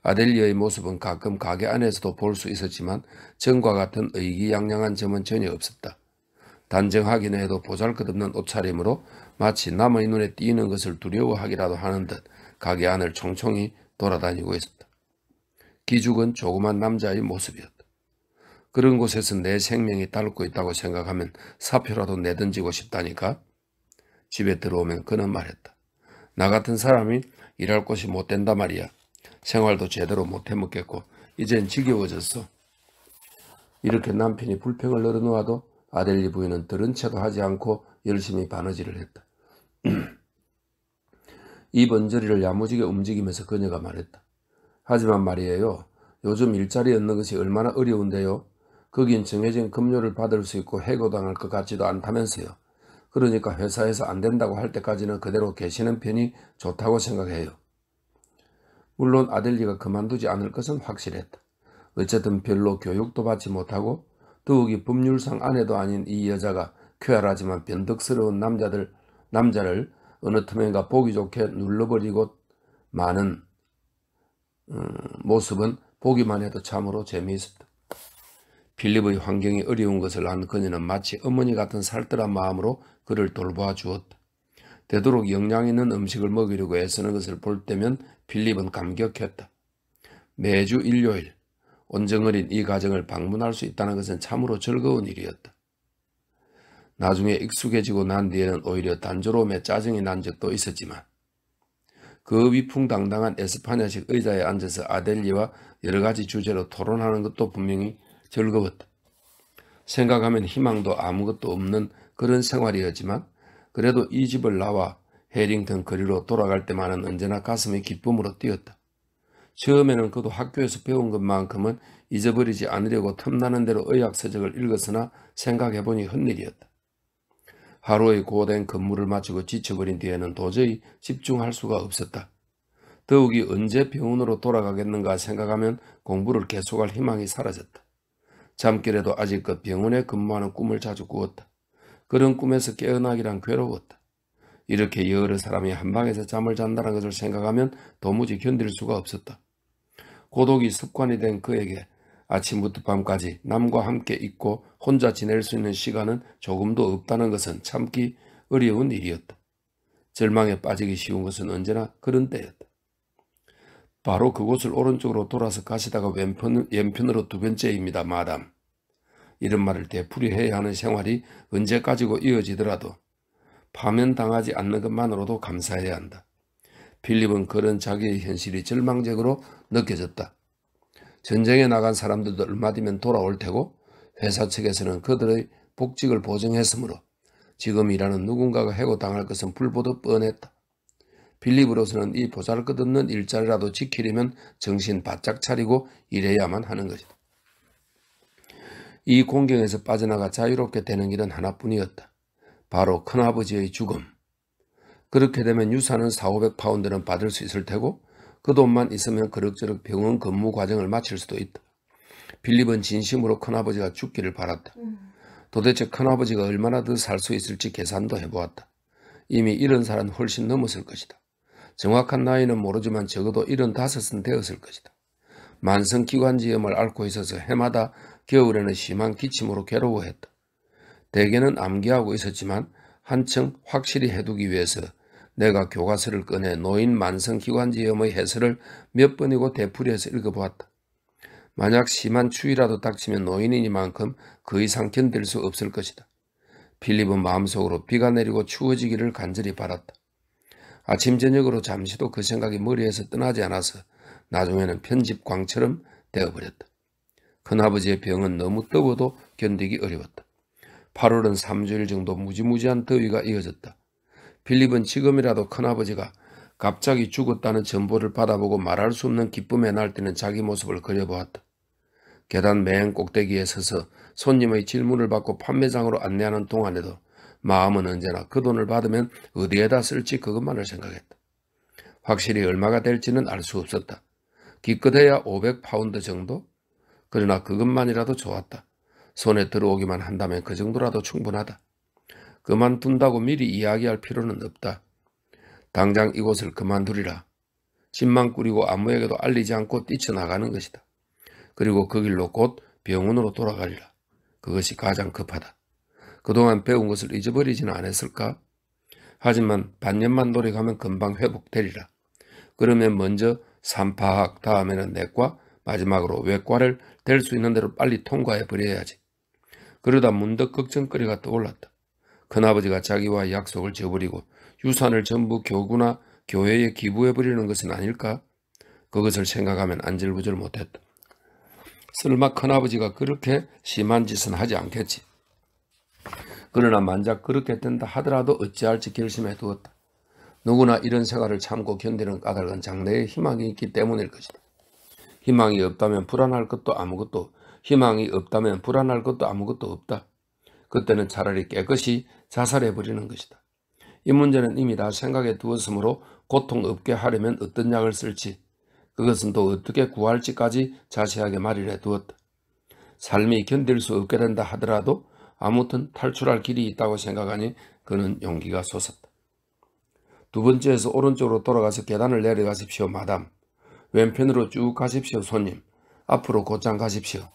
아델리의 모습은 가끔 가게 안에서도 볼 수 있었지만 전과 같은 의기양양한 점은 전혀 없었다. 단정하기는 해도 보잘것없는 옷차림으로 마치 남의 눈에 띄는 것을 두려워하기라도 하는 듯 가게 안을 총총히 돌아다니고 있었다. 기죽은 조그만 남자의 모습이었다. 그런 곳에서 내 생명이 닳고 있다고 생각하면 사표라도 내던지고 싶다니까? 집에 들어오면 그는 말했다. 나 같은 사람이 일할 곳이 못 된다 말이야. 생활도 제대로 못 해먹겠고 이젠 지겨워졌어. 이렇게 남편이 불평을 늘어놓아도 아델리 부인은 들은 체도 하지 않고 열심히 바느질을 했다. 입 언저리를 야무지게 움직이면서 그녀가 말했다. 하지만 말이에요. 요즘 일자리 얻는 것이 얼마나 어려운데요. 거긴 정해진 급료를 받을 수 있고 해고당할 것 같지도 않다면서요. 그러니까 회사에서 안 된다고 할 때까지는 그대로 계시는 편이 좋다고 생각해요. 물론 아델리가 그만두지 않을 것은 확실했다. 어쨌든 별로 교육도 받지 못하고 더욱이 법률상 아내도 아닌 이 여자가 쾌활하지만 변덕스러운 남자들, 남자를 어느 틈에가 보기 좋게 눌러버리고 많은 음, 어, 모습은 보기만 해도 참으로 재미있습니다. 필립의 환경이 어려운 것을 안 그녀는 마치 어머니 같은 살뜰한 마음으로 그를 돌보아 주었다. 되도록 영양 있는 음식을 먹이려고 애쓰는 것을 볼 때면 필립은 감격했다. 매주 일요일 온정어린 이 가정을 방문할 수 있다는 것은 참으로 즐거운 일이었다. 나중에 익숙해지고 난 뒤에는 오히려 단조로움에 짜증이 난 적도 있었지만 그 위풍당당한 에스파냐식 의자에 앉아서 아델리와 여러 가지 주제로 토론하는 것도 분명히 즐거웠다. 생각하면 희망도 아무것도 없는 그런 생활이었지만 그래도 이 집을 나와 해링턴 거리로 돌아갈 때만은 언제나 가슴이 기쁨으로 뛰었다. 처음에는 그도 학교에서 배운 것만큼은 잊어버리지 않으려고 틈나는 대로 의학서적을 읽었으나 생각해보니 흔일이었다 하루의 고된 근무를 마치고 지쳐버린 뒤에는 도저히 집중할 수가 없었다. 더욱이 언제 병원으로 돌아가겠는가 생각하면 공부를 계속할 희망이 사라졌다. 잠결에도 아직껏 병원에 근무하는 꿈을 자주 꾸었다. 그런 꿈에서 깨어나기란 괴로웠다. 이렇게 여러 사람이 한 방에서 잠을 잔다는 것을 생각하면 도무지 견딜 수가 없었다. 고독이 습관이 된 그에게 아침부터 밤까지 남과 함께 있고 혼자 지낼 수 있는 시간은 조금도 없다는 것은 참기 어려운 일이었다. 절망에 빠지기 쉬운 것은 언제나 그런 때였다. 바로 그곳을 오른쪽으로 돌아서 가시다가 왼편, 왼편으로 두 번째입니다. 마담. 이런 말을 되풀이해야 하는 생활이 언제까지고 이어지더라도 파면당하지 않는 것만으로도 감사해야 한다. 필립은 그런 자기의 현실이 절망적으로 느껴졌다. 전쟁에 나간 사람들도 얼마 뒤면 돌아올 테고 회사 측에서는 그들의 복직을 보증했으므로 지금 일하는 누군가가 해고당할 것은 불보듯 뻔했다. 빌립으로서는 이 보잘것없는 일자리라도 지키려면 정신 바짝 차리고 일해야만 하는 것이다. 이 공경에서 빠져나가 자유롭게 되는 길은 하나뿐이었다. 바로 큰아버지의 죽음. 그렇게 되면 유산은 4,500파운드는 받을 수 있을 테고 그 돈만 있으면 그럭저럭 병원 근무 과정을 마칠 수도 있다. 빌립은 진심으로 큰아버지가 죽기를 바랐다. 음. 도대체 큰아버지가 얼마나 더 살 수 있을지 계산도 해보았다. 이미 이런 살은 훨씬 넘었을 것이다. 정확한 나이는 모르지만 적어도 75은 되었을 것이다. 만성기관지염을 앓고 있어서 해마다 겨울에는 심한 기침으로 괴로워했다. 대개는 암기하고 있었지만 한층 확실히 해두기 위해서 내가 교과서를 꺼내 노인 만성기관지염의 해설을 몇 번이고 되풀이해서 읽어보았다. 만약 심한 추위라도 닥치면 노인이니만큼 그 이상 견딜 수 없을 것이다. 필립은 마음속으로 비가 내리고 추워지기를 간절히 바랐다. 아침 저녁으로 잠시도 그 생각이 머리에서 떠나지 않아서 나중에는 편집광처럼 되어버렸다. 큰아버지의 병은 너무 뜨거도 견디기 어려웠다. 8월은 3주일 정도 무지무지한 더위가 이어졌다. 필립은 지금이라도 큰아버지가 갑자기 죽었다는 정보를 받아보고 말할 수 없는 기쁨에 날뛰는 자기 모습을 그려보았다. 계단 맨 꼭대기에 서서 손님의 질문을 받고 판매장으로 안내하는 동안에도 마음은 언제나 그 돈을 받으면 어디에다 쓸지 그것만을 생각했다. 확실히 얼마가 될지는 알 수 없었다. 기껏해야 500파운드 정도? 그러나 그것만이라도 좋았다. 손에 들어오기만 한다면 그 정도라도 충분하다. 그만둔다고 미리 이야기할 필요는 없다. 당장 이곳을 그만두리라. 집만 꾸리고 아무에게도 알리지 않고 뛰쳐나가는 것이다. 그리고 그 길로 곧 병원으로 돌아가리라. 그것이 가장 급하다. 그동안 배운 것을 잊어버리지는 않았을까? 하지만 반년만 노력하면 금방 회복되리라. 그러면 먼저 산파학, 다음에는 내과, 마지막으로 외과를 될 수 있는 대로 빨리 통과해 버려야지. 그러다 문득 걱정거리가 떠올랐다. 큰아버지가 자기와 약속을 저버리고 유산을 전부 교구나 교회에 기부해버리는 것은 아닐까? 그것을 생각하면 안절부절 못했다. 설마 큰아버지가 그렇게 심한 짓은 하지 않겠지. 그러나 만작 그렇게 된다 하더라도 어찌할지 결심해 두었다. 누구나 이런 생활을 참고 견디는 까닭은 장래에 희망이 있기 때문일 것이다. 희망이 없다면 불안할 것도 아무것도 희망이 없다면 불안할 것도 아무것도 없다. 그때는 차라리 깨끗이 자살해버리는 것이다. 이 문제는 이미 다 생각에 두었으므로 고통 없게 하려면 어떤 약을 쓸지 그것은 또 어떻게 구할지까지 자세하게 마련해 두었다. 삶이 견딜 수 없게 된다 하더라도 아무튼 탈출할 길이 있다고 생각하니 그는 용기가 솟았다. 두 번째에서 오른쪽으로 돌아가서 계단을 내려가십시오 마담. 왼편으로 쭉 가십시오 손님. 앞으로 곧장 가십시오.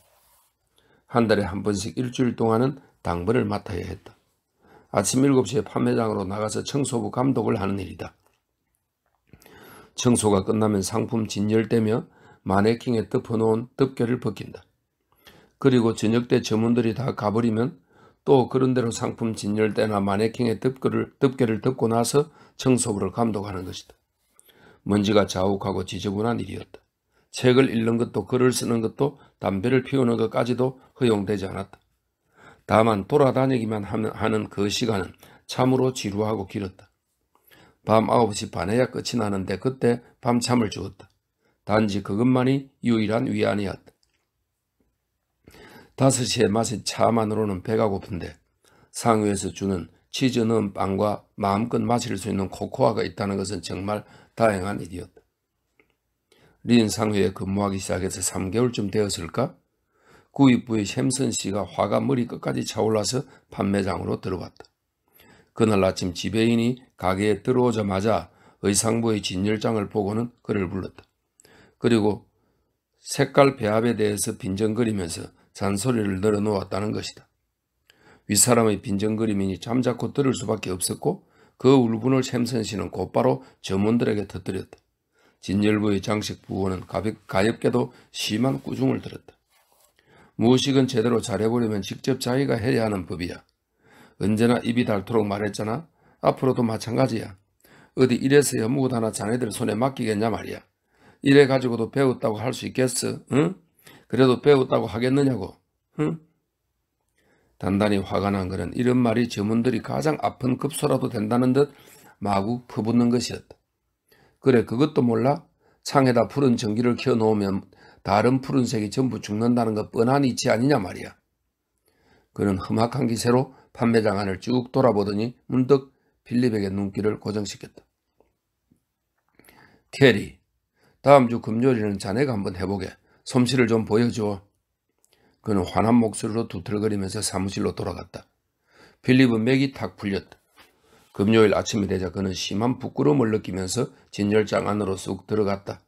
한 달에 한 번씩 일주일 동안은 당부을 맡아야 했다. 아침 7시에 판매장으로 나가서 청소부 감독을 하는 일이다. 청소가 끝나면 상품 진열되며 마네킹에 덮어놓은 덮개를 벗긴다. 그리고 저녁 때 점원들이 다 가버리면 또 그런대로 상품 진열대나 마네킹의 덮개를, 덮개를 덮고 나서 청소부를 감독하는 것이다. 먼지가 자욱하고 지저분한 일이었다. 책을 읽는 것도 글을 쓰는 것도 담배를 피우는 것까지도 허용되지 않았다. 다만 돌아다니기만 하는 그 시간은 참으로 지루하고 길었다. 밤 9시 반에야 끝이 나는데 그때 밤잠을 주었다. 단지 그것만이 유일한 위안이었다. 5시에 마신 차만으로는 배가 고픈데 상위에서 주는 치즈 넣은 빵과 마음껏 마실 수 있는 코코아가 있다는 것은 정말 다행한 일이었다. 린 상회에 근무하기 시작해서 3개월쯤 되었을까? 구입부의 샘선 씨가 화가 머리끝까지 차올라서 판매장으로 들어갔다. 그날 아침 지배인이 가게에 들어오자마자 의상부의 진열장을 보고는 그를 불렀다. 그리고 색깔 배합에 대해서 빈정거리면서 잔소리를 늘어놓았다는 것이다. 윗사람의 빈정거림이 잠자코 들을 수밖에 없었고 그 울분을 샘선 씨는 곧바로 점원들에게 터뜨렸다. 진열부의 장식 부호는 가볍게도 심한 꾸중을 들었다. 무식은 제대로 잘해보려면 직접 자기가 해야 하는 법이야. 언제나 입이 닳도록 말했잖아. 앞으로도 마찬가지야. 어디 이래서야 무엇 하나 자네들 손에 맡기겠냐 말이야. 이래 가지고도 배웠다고 할 수 있겠어? 응? 그래도 배웠다고 하겠느냐고? 응? 단단히 화가 난 그는 이런 말이 점원들이 가장 아픈 급소라도 된다는 듯 마구 퍼붓는 것이었다. 그래 그것도 몰라? 창에다 푸른 전기를 켜놓으면 다른 푸른색이 전부 죽는다는 것 뻔한 이치 아니냐 말이야. 그는 험악한 기세로 판매장 안을 쭉 돌아보더니 문득 필립에게 눈길을 고정시켰다. 캐리, 다음 주 금요일에는 자네가 한번 해보게. 솜씨를 좀 보여줘. 그는 환한 목소리로 두틀거리면서 사무실로 돌아갔다. 필립은 맥이 탁 풀렸다. 금요일 아침이 되자 그는 심한 부끄러움을 느끼면서 진열장 안으로 쑥 들어갔다.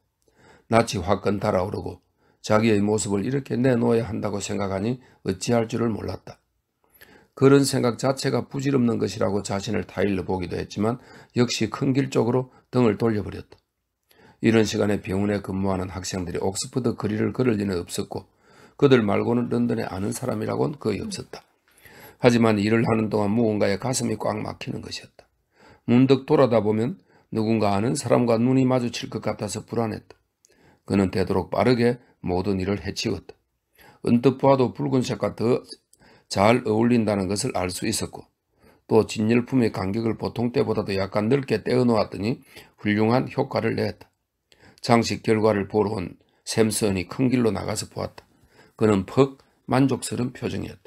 낯이 화끈 달아오르고 자기의 모습을 이렇게 내놓아야 한다고 생각하니 어찌할 줄을 몰랐다. 그런 생각 자체가 부질없는 것이라고 자신을 타일러 보기도 했지만 역시 큰 길 쪽으로 등을 돌려버렸다. 이런 시간에 병원에 근무하는 학생들이 옥스퍼드 거리를 걸을 리는 없었고 그들 말고는 런던에 아는 사람이라곤 거의 없었다. 하지만 일을 하는 동안 무언가에 가슴이 꽉 막히는 것이었다. 문득 돌아다 보면 누군가 아는 사람과 눈이 마주칠 것 같아서 불안했다. 그는 되도록 빠르게 모든 일을 해치웠다. 언뜻 봐도 붉은색과 더 잘 어울린다는 것을 알 수 있었고 또 진열품의 간격을 보통 때보다도 약간 넓게 떼어놓았더니 훌륭한 효과를 내었다. 장식 결과를 보러 온 샘슨이 큰 길로 나가서 보았다. 그는 퍽 만족스러운 표정이었다.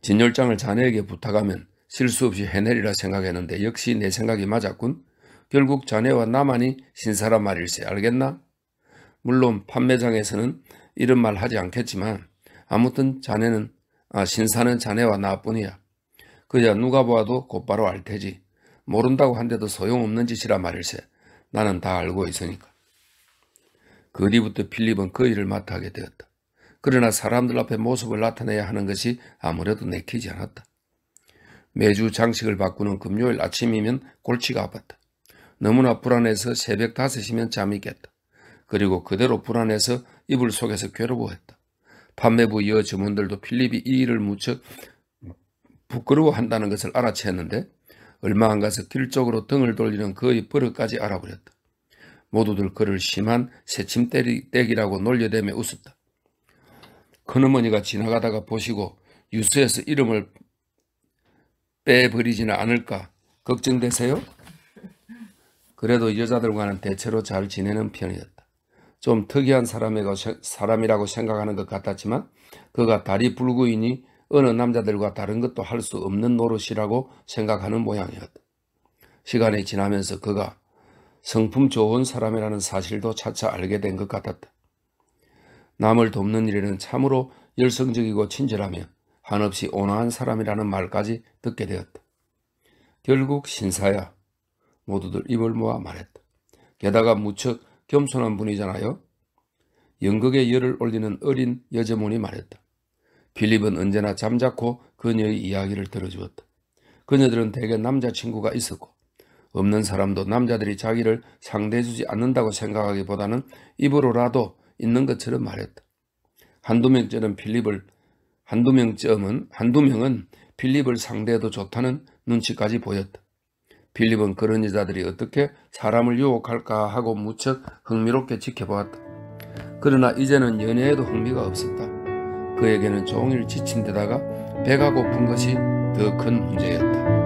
진열장을 자네에게 부탁하면 실수 없이 해내리라 생각했는데 역시 내 생각이 맞았군. 결국 자네와 나만이 신사란 말일세 알겠나? 물론 판매장에서는 이런 말 하지 않겠지만 아무튼 자네는 아, 신사는 자네와 나뿐이야. 그야 누가 보아도 곧바로 알 테지. 모른다고 한데도 소용없는 짓이라 말일세. 나는 다 알고 있으니까. 그 뒤부터 필립은 그 일을 맡아 하게 되었다. 그러나 사람들 앞에 모습을 나타내야 하는 것이 아무래도 내키지 않았다. 매주 장식을 바꾸는 금요일 아침이면 골치가 아팠다. 너무나 불안해서 새벽 5시면 잠이 깼다. 그리고 그대로 불안해서 이불 속에서 괴로워했다. 판매부 이어 점원들도 필립이 이 일을 무척 부끄러워한다는 것을 알아채는데 얼마 안 가서 길 쪽으로 등을 돌리는 그의 버릇까지 알아버렸다. 모두들 그를 심한 새침떼기라고 놀려대며 웃었다. 큰어머니가 지나가다가 보시고 유수에서 이름을 빼버리지는 않을까 걱정되세요? 그래도 여자들과는 대체로 잘 지내는 편이었다. 좀 특이한 사람이라고 생각하는 것 같았지만 그가 다리 불구이니 어느 남자들과 다른 것도 할 수 없는 노릇이라고 생각하는 모양이었다. 시간이 지나면서 그가 성품 좋은 사람이라는 사실도 차차 알게 된 것 같았다. 남을 돕는 일에는 참으로 열성적이고 친절하며 한없이 온화한 사람이라는 말까지 듣게 되었다. 결국 신사야 모두들 입을 모아 말했다. 게다가 무척 겸손한 분이잖아요. 연극에 열을 올리는 어린 여자문이 말했다. 필립은 언제나 잠자코 그녀의 이야기를 들어주었다. 그녀들은 대개 남자친구가 있었고 없는 사람도 남자들이 자기를 상대해주지 않는다고 생각하기보다는 입으로라도 있는 것처럼 말했다. 한두 명쯤은 필립을 한두 명쯤은 한두 명은 필립을 상대해도 좋다는 눈치까지 보였다. 빌립은 그런 여자들이 어떻게 사람을 유혹할까 하고 무척 흥미롭게 지켜보았다. 그러나 이제는 연애에도 흥미가 없었다. 그에게는 종일 지친 데다가 배가 고픈 것이 더 큰 문제였다.